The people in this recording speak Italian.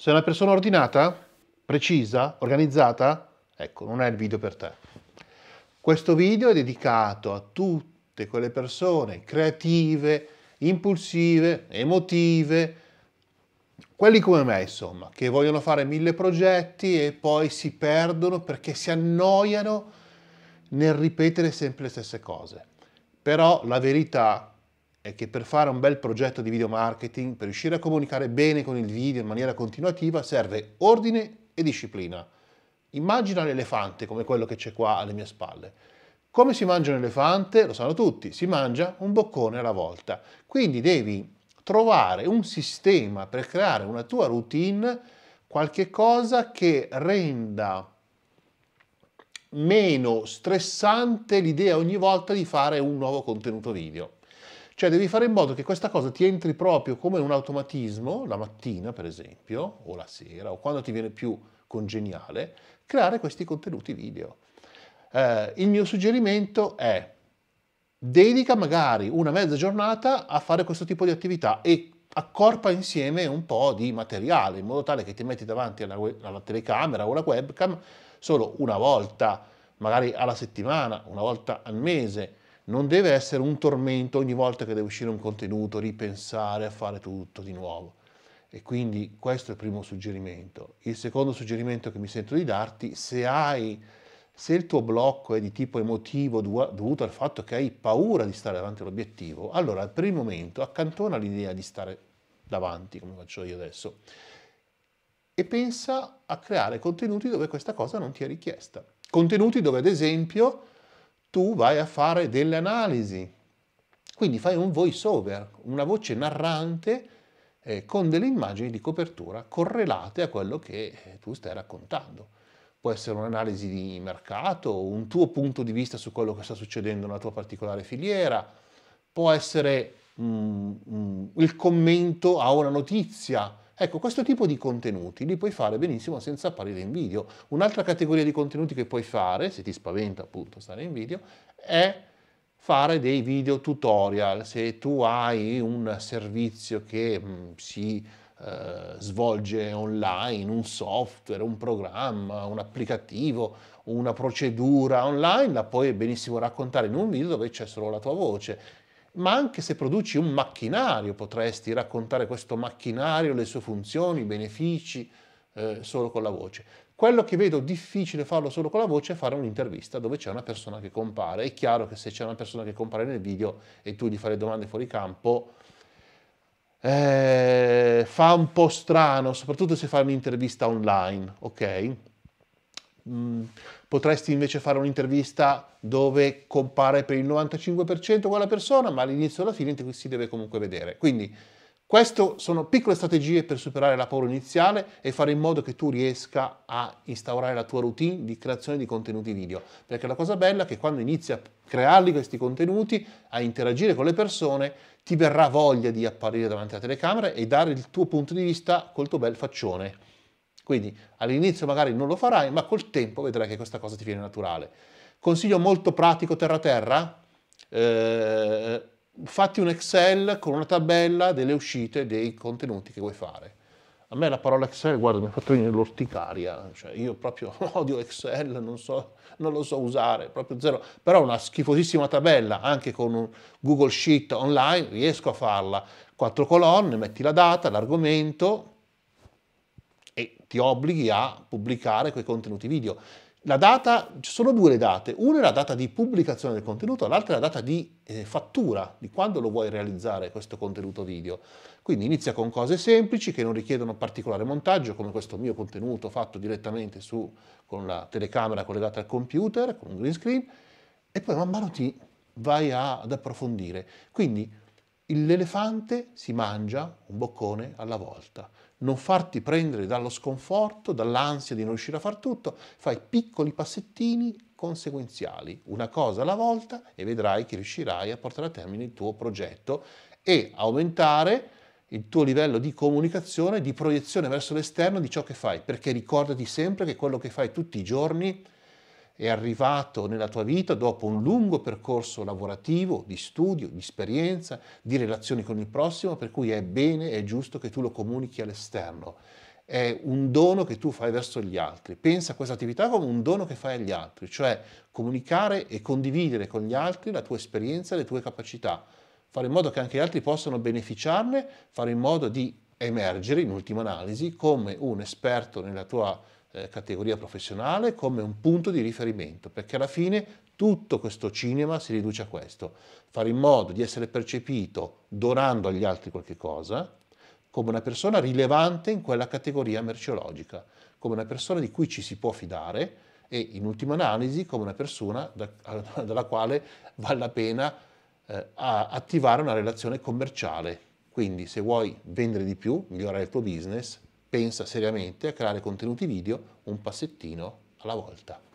Sei una persona ordinata, precisa, organizzata? Ecco, non è il video per te. Questo video è dedicato a tutte quelle persone creative, impulsive, emotive, quelli come me, insomma, che vogliono fare mille progetti e poi si perdono perché si annoiano nel ripetere sempre le stesse cose. Però la verità è che per fare un bel progetto di video marketing, per riuscire a comunicare bene con il video in maniera continuativa, serve ordine e disciplina. Immagina l'elefante come quello che c'è qua alle mie spalle. Come si mangia un elefante? Lo sanno tutti, si mangia un boccone alla volta. Quindi devi trovare un sistema per creare una tua routine, qualche cosa che renda meno stressante l'idea ogni volta di fare un nuovo contenuto video. Cioè devi fare in modo che questa cosa ti entri proprio come un automatismo, la mattina per esempio, o la sera, o quando ti viene più congeniale, creare questi contenuti video. Eh, il mio suggerimento è dedica magari una mezza giornata a fare questo tipo di attività e accorpa insieme un po' di materiale in modo tale che ti metti davanti alla, alla telecamera o alla webcam solo una volta, magari alla settimana, una volta al mese, non deve essere un tormento ogni volta che deve uscire un contenuto, ripensare a fare tutto di nuovo. E quindi questo è il primo suggerimento. Il secondo suggerimento che mi sento di darti, se, hai, se il tuo blocco è di tipo emotivo dovuto al fatto che hai paura di stare davanti all'obiettivo, allora al primo momento accantona l'idea di stare davanti, come faccio io adesso, e pensa a creare contenuti dove questa cosa non ti è richiesta. Contenuti dove, ad esempio, tu vai a fare delle analisi. Quindi fai un voice over, una voce narrante eh, con delle immagini di copertura correlate a quello che eh, tu stai raccontando. Può essere un'analisi di mercato, un tuo punto di vista su quello che sta succedendo nella tua particolare filiera, può essere mm, mm, il commento a una notizia, Ecco, questo tipo di contenuti li puoi fare benissimo senza apparire in video. Un'altra categoria di contenuti che puoi fare, se ti spaventa appunto stare in video, è fare dei video tutorial. Se tu hai un servizio che mh, mm, si eh, svolge online, un software, un programma, un applicativo, una procedura online, la puoi benissimo raccontare in un video dove c'è solo la tua voce ma anche se produci un macchinario potresti raccontare questo macchinario, le sue funzioni, i benefici eh, solo con la voce. Quello che vedo difficile farlo solo con la voce è fare un'intervista dove c'è una persona che compare. È chiaro che se c'è una persona che compare nel video e tu gli fai le domande fuori campo, eh, fa un po' strano, soprattutto se fai un'intervista online, ok? Mm, potresti invece fare un'intervista dove compare per il 95% quella persona, ma all'inizio e alla fine si deve comunque vedere. Quindi queste sono piccole strategie per superare la paura iniziale e fare in modo che tu riesca a instaurare la tua routine di creazione di contenuti video. Perché la cosa bella è che quando inizi a crearli questi contenuti, a interagire con le persone, ti verrà voglia di apparire davanti alla telecamera e dare il tuo punto di vista col tuo bel faccione. Quindi all'inizio magari non lo farai, ma col tempo vedrai che questa cosa ti viene naturale. Consiglio molto pratico terra-terra, eh, fatti un Excel con una tabella delle uscite dei contenuti che vuoi fare. A me la parola Excel, guarda, mi ha fatto venire l'orticaria, cioè io proprio odio Excel, non, so, non lo so usare, proprio zero. Però una schifosissima tabella, anche con un Google Sheet online, riesco a farla. Quattro colonne, metti la data, l'argomento, ti obblighi a pubblicare quei contenuti video. La data, ci sono due le date, una è la data di pubblicazione del contenuto, l'altra è la data di eh, fattura, di quando lo vuoi realizzare questo contenuto video. Quindi inizia con cose semplici che non richiedono particolare montaggio, come questo mio contenuto fatto direttamente su, con la telecamera collegata al computer, con un green screen, e poi man mano ti vai a, ad approfondire. Quindi L'elefante si mangia un boccone alla volta. Non farti prendere dallo sconforto, dall'ansia di non riuscire a far tutto, fai piccoli passettini conseguenziali, una cosa alla volta e vedrai che riuscirai a portare a termine il tuo progetto e aumentare il tuo livello di comunicazione, di proiezione verso l'esterno di ciò che fai, perché ricordati sempre che quello che fai tutti i giorni è arrivato nella tua vita dopo un lungo percorso lavorativo, di studio, di esperienza, di relazioni con il prossimo, per cui è bene, e giusto che tu lo comunichi all'esterno. È un dono che tu fai verso gli altri. Pensa a questa attività come un dono che fai agli altri, cioè comunicare e condividere con gli altri la tua esperienza, le tue capacità, fare in modo che anche gli altri possano beneficiarne, fare in modo di emergere in ultima analisi come un esperto nella tua eh, categoria professionale come un punto di riferimento, perché alla fine tutto questo cinema si riduce a questo, fare in modo di essere percepito donando agli altri qualche cosa come una persona rilevante in quella categoria merceologica, come una persona di cui ci si può fidare e in ultima analisi come una persona da, dalla quale vale la pena eh, attivare una relazione commerciale. Quindi se vuoi vendere di più, migliorare il tuo business, pensa seriamente a creare contenuti video un passettino alla volta.